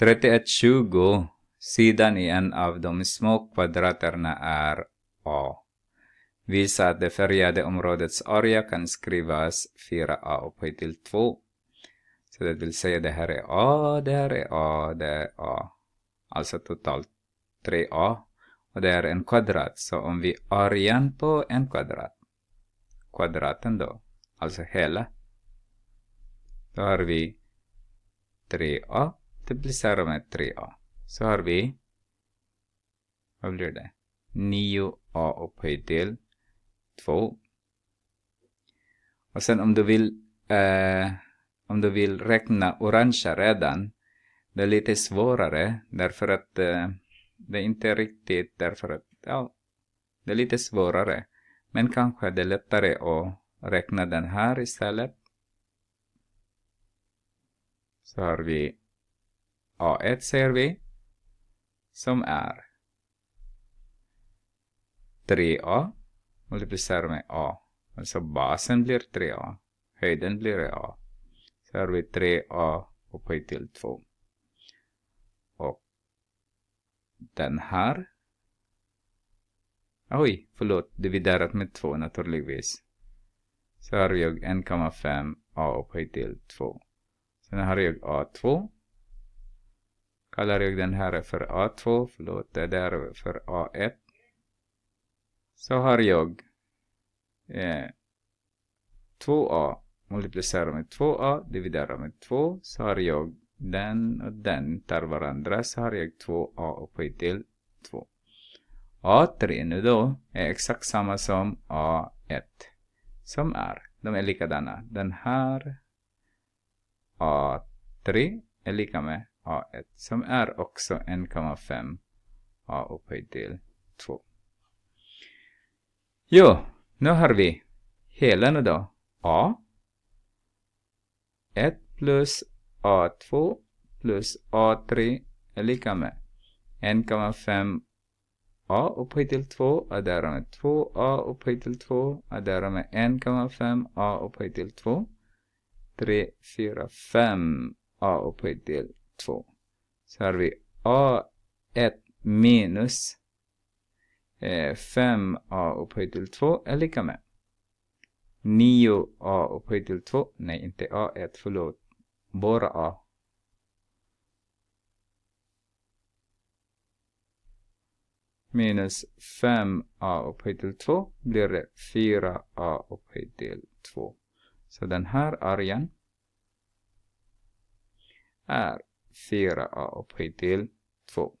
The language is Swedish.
3120 sidan i en av de små kvadraterna är A. Visa att det färgade områdets area kan skrivas 4A upphöjt till 2. Så det vill säga det här är A, det här är A, det är A. Alltså totalt 3A. Och det är en kvadrat. Så om vi arean på en kvadrat. Kvadraten då. Alltså hela. Då har vi 3A det blir serven 3a. Så har vi, vad blir det? 9a upphöjt till 2. Och sen om du vill, eh, om du vill räkna orangea redan, det är lite svårare därför att eh, det är inte riktigt därför att, ja, det är lite svårare. Men kanske det är lättare att räkna den här istället. Så har vi A1 ser vi, som är 3A multiplicerar med A. Alltså basen blir 3A, höjden blir A. Så har vi 3A upphöjt till 2. Och den här Oj, förlåt, dividerat med 2 naturligtvis. Så har jag 1,5 a upphöjt till 2. Sen har jag a2 kallar jag den här för A2, förlåt, det där för A1. Så har jag eh, 2A multiplicerar med 2A, dividerar med 2, så har jag den och den tar varandra, så har jag 2A upphöjt till 2. A3 nu då är exakt samma som A1 som är. De är likadana. Den här A3 är lika med a1 som är också 1,5 a upphöjt till 2. Jo, nu har vi hela då. a 1 plus a2 plus a3 är lika med 1,5 a upphöjt till 2 och därmed 2a upphöjt till 2 och därmed 1,5 a upphöjt till 2. 3, 4, 5 a upphöjt till 2. Så har vi a1 minus 5a eh, upphöjt till 2 är lika med 9a upphöjt till 2, nej inte a1, förlåt, bara a. Minus 5a upphöjt till 2 blir det 4a upphöjt till 2. Så den här argen är 4a upphöjt till 2.